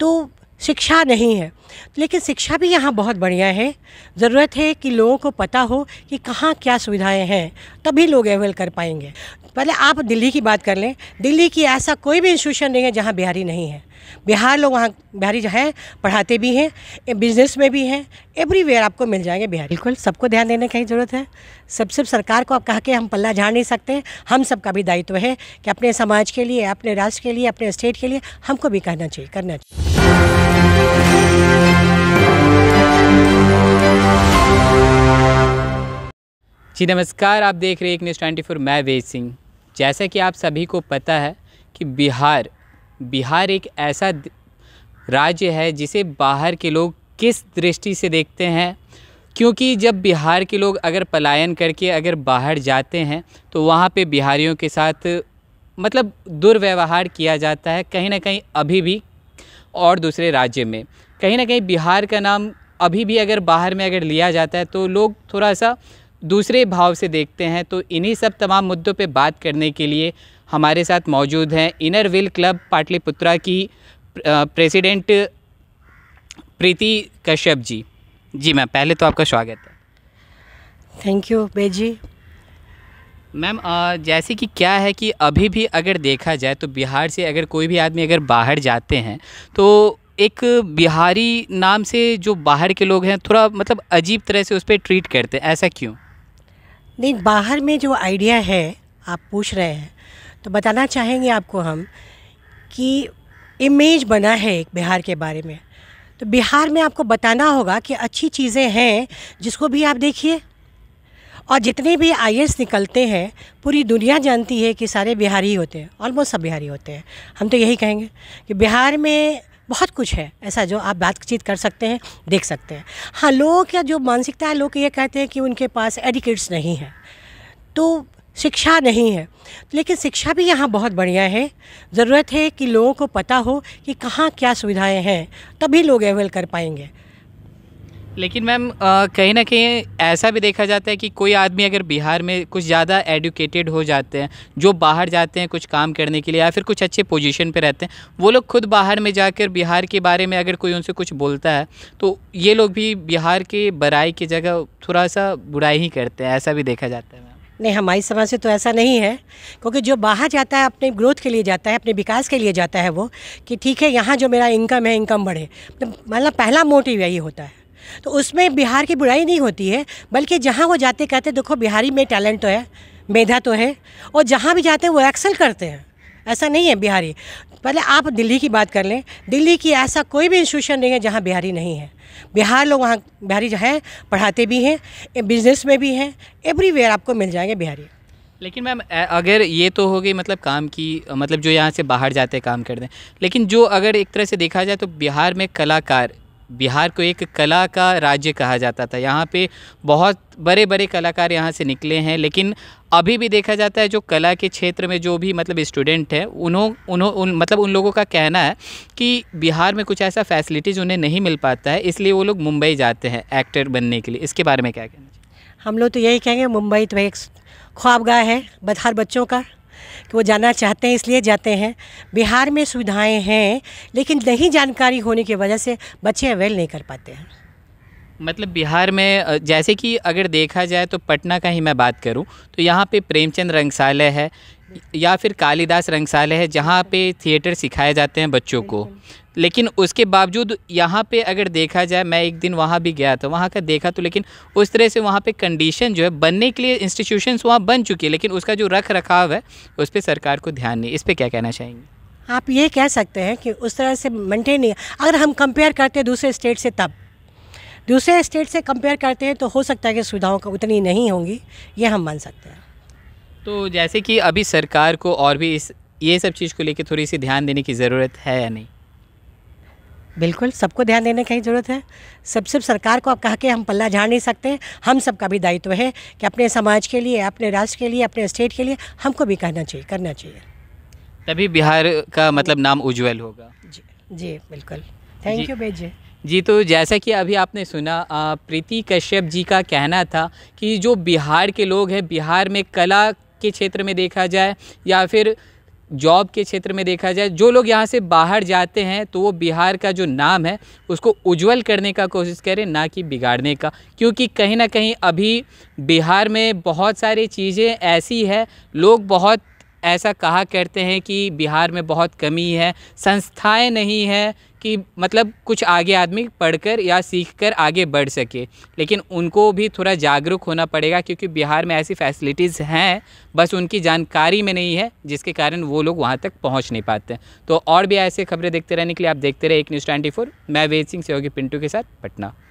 तो शिक्षा नहीं है लेकिन शिक्षा भी यहाँ बहुत बढ़िया है ज़रूरत है कि लोगों को पता हो कि कहाँ क्या सुविधाएं हैं तभी लोग अवेल कर पाएंगे पहले आप दिल्ली की बात कर लें दिल्ली की ऐसा कोई भी इंस्टीट्यूशन नहीं है जहाँ बिहारी नहीं है बिहार लोग वहाँ बिहारी जो है पढ़ाते भी हैं बिजनेस में भी हैं एवरीवेयर आपको मिल जाएंगे बिहार बिल्कुल सबको ध्यान देने की ज़रूरत है सब सिर्फ सरकार को आप कह के हम पल्ला झाड़ नहीं सकते हम सबका भी दायित्व है कि अपने समाज के लिए अपने राष्ट्र के लिए अपने स्टेट के लिए हमको भी कहना चाहिए करना चाहिए जी नमस्कार आप देख रहे हैं एक न्यूज़ ट्वेंटी फोर मैं वेद सिंह जैसा कि आप सभी को पता है कि बिहार बिहार एक ऐसा राज्य है जिसे बाहर के लोग किस दृष्टि से देखते हैं क्योंकि जब बिहार के लोग अगर पलायन करके अगर बाहर जाते हैं तो वहाँ पे बिहारियों के साथ मतलब दुर्व्यवहार किया जाता है कहीं ना कहीं अभी भी और दूसरे राज्य में कहीं ना कहीं बिहार का नाम अभी भी अगर बाहर में अगर लिया जाता है तो लोग थोड़ा सा दूसरे भाव से देखते हैं तो इन्हीं सब तमाम मुद्दों पे बात करने के लिए हमारे साथ मौजूद हैं इनर विल क्लब पाटलिपुत्रा की प्रेसिडेंट प्रीति कश्यप जी जी मैम पहले तो आपका स्वागत है थैंक यू बेजी मैम जैसे कि क्या है कि अभी भी अगर देखा जाए तो बिहार से अगर कोई भी आदमी अगर बाहर जाते हैं तो एक बिहारी नाम से जो बाहर के लोग हैं थोड़ा मतलब अजीब तरह से उस पर ट्रीट करते हैं ऐसा क्यों नहीं बाहर में जो आइडिया है आप पूछ रहे हैं तो बताना चाहेंगे आपको हम कि इमेज बना है एक बिहार के बारे में तो बिहार में आपको बताना होगा कि अच्छी चीज़ें हैं जिसको भी आप देखिए और जितने भी आई निकलते हैं पूरी दुनिया जानती है कि सारे बिहारी होते हैं ऑलमोस्ट सब बिहारी होते हैं हम तो यही कहेंगे कि बिहार में बहुत कुछ है ऐसा जो आप बातचीत कर सकते हैं देख सकते हैं हाँ लोगों का जो मानसिकता है लोग ये कहते हैं कि उनके पास एडिकेट्स नहीं है तो शिक्षा नहीं है लेकिन शिक्षा भी यहाँ बहुत बढ़िया है ज़रूरत है कि लोगों को पता हो कि कहाँ क्या सुविधाएं हैं तभी लोग अवेल कर पाएंगे लेकिन मैम कहीं ना कहीं ऐसा भी देखा जाता है कि कोई आदमी अगर बिहार में कुछ ज़्यादा एडुकेटेड हो जाते हैं जो बाहर जाते हैं कुछ काम करने के लिए या फिर कुछ अच्छे पोजीशन पे रहते हैं वो लोग खुद बाहर में जाकर बिहार के बारे में अगर कोई उनसे कुछ बोलता है तो ये लोग भी बिहार के बराई की जगह थोड़ा सा बुराई ही करते हैं ऐसा भी देखा जाता है नहीं हमारी समाज से तो ऐसा नहीं है क्योंकि जो बाहर जाता है अपने ग्रोथ के लिए जाता है अपने विकास के लिए जाता है वो कि ठीक है यहाँ जो मेरा इनकम है इनकम बढ़े मतलब पहला मोटिव यही होता है तो उसमें बिहार की बुराई नहीं होती है बल्कि जहाँ वो जाते कहते देखो बिहारी में टैलेंट तो है मेधा तो है और जहाँ भी जाते हैं वो एक्सल करते हैं ऐसा नहीं है बिहारी पहले आप दिल्ली की बात कर लें दिल्ली की ऐसा कोई भी इंस्टीट्यूशन नहीं है जहाँ बिहारी नहीं है बिहार लोग वहाँ बिहारी जो है पढ़ाते भी हैं बिजनेस में भी हैं एवरीवेयर आपको मिल जाएंगे बिहारी लेकिन मैम अगर ये तो हो गई मतलब काम की मतलब जो यहाँ से बाहर जाते काम करते हैं लेकिन जो अगर एक तरह से देखा जाए तो बिहार में कलाकार बिहार को एक कला का राज्य कहा जाता था यहाँ पे बहुत बड़े बड़े कलाकार यहाँ से निकले हैं लेकिन अभी भी देखा जाता है जो कला के क्षेत्र में जो भी मतलब स्टूडेंट हैं उन्हों उन्हों उन मतलब उन लोगों का कहना है कि बिहार में कुछ ऐसा फैसिलिटीज़ उन्हें नहीं मिल पाता है इसलिए वो लोग मुंबई जाते हैं एक्टर बनने के लिए इसके बारे में क्या कहना हम लोग तो यही कहेंगे मुंबई तो एक ख्वाबगाह है हर बच्चों का कि वो जाना चाहते हैं इसलिए जाते हैं बिहार में सुविधाएं हैं लेकिन नहीं जानकारी होने की वजह से बच्चे अवेल नहीं कर पाते हैं मतलब बिहार में जैसे कि अगर देखा जाए तो पटना का ही मैं बात करूं तो यहाँ पे प्रेमचंद रंगशालय है या फिर कालीदास रंगशाले है जहाँ पे थिएटर सिखाए जाते हैं बच्चों को लेकिन उसके बावजूद यहाँ पे अगर देखा जाए मैं एक दिन वहाँ भी गया था वहाँ का देखा तो लेकिन उस तरह से वहाँ पे कंडीशन जो है बनने के लिए इंस्टीट्यूशंस वहाँ बन चुके हैं लेकिन उसका जो रख रखाव है उस पर सरकार को ध्यान नहीं इस पर क्या कहना चाहेंगे आप ये कह सकते हैं कि उस तरह से मेंटेन नहीं अगर हम कंपेयर करते हैं दूसरे स्टेट से तब दूसरे स्टेट से कंपेयर करते हैं तो हो सकता है कि सुविधाओं का उतनी नहीं होंगी ये हम मान सकते हैं तो जैसे कि अभी सरकार को और भी इस ये सब चीज़ को लेकर थोड़ी सी ध्यान देने की ज़रूरत है या नहीं बिल्कुल सबको ध्यान देने की ज़रूरत है सब सिर्फ सरकार को आप कह के हम पल्ला झाड़ नहीं सकते हम सबका भी दायित्व है कि अपने समाज के लिए अपने राष्ट्र के लिए अपने स्टेट के लिए हमको भी कहना चाहिए करना चाहिए तभी बिहार का मतलब नाम उज्जवल होगा जी जी बिल्कुल थैंक यू बेजे जी तो जैसा कि अभी आपने सुना प्रीति कश्यप जी का कहना था कि जो बिहार के लोग हैं बिहार में कला के क्षेत्र में देखा जाए या फिर जॉब के क्षेत्र में देखा जाए जो लोग यहाँ से बाहर जाते हैं तो वो बिहार का जो नाम है उसको उज्जवल करने का कोशिश करें ना कि बिगाड़ने का क्योंकि कहीं ना कहीं अभी बिहार में बहुत सारी चीज़ें ऐसी है लोग बहुत ऐसा कहा करते हैं कि बिहार में बहुत कमी है संस्थाएं नहीं हैं कि मतलब कुछ आगे आदमी पढ़कर या सीखकर आगे बढ़ सके लेकिन उनको भी थोड़ा जागरूक होना पड़ेगा क्योंकि बिहार में ऐसी फैसिलिटीज़ हैं बस उनकी जानकारी में नहीं है जिसके कारण वो लोग वहाँ तक पहुँच नहीं पाते तो और भी ऐसे खबरें देखते रहने के लिए आप देखते रहे एक न्यूज़ ट्वेंटी मैं वेद सिंह सहयोगी पिंटू के साथ पटना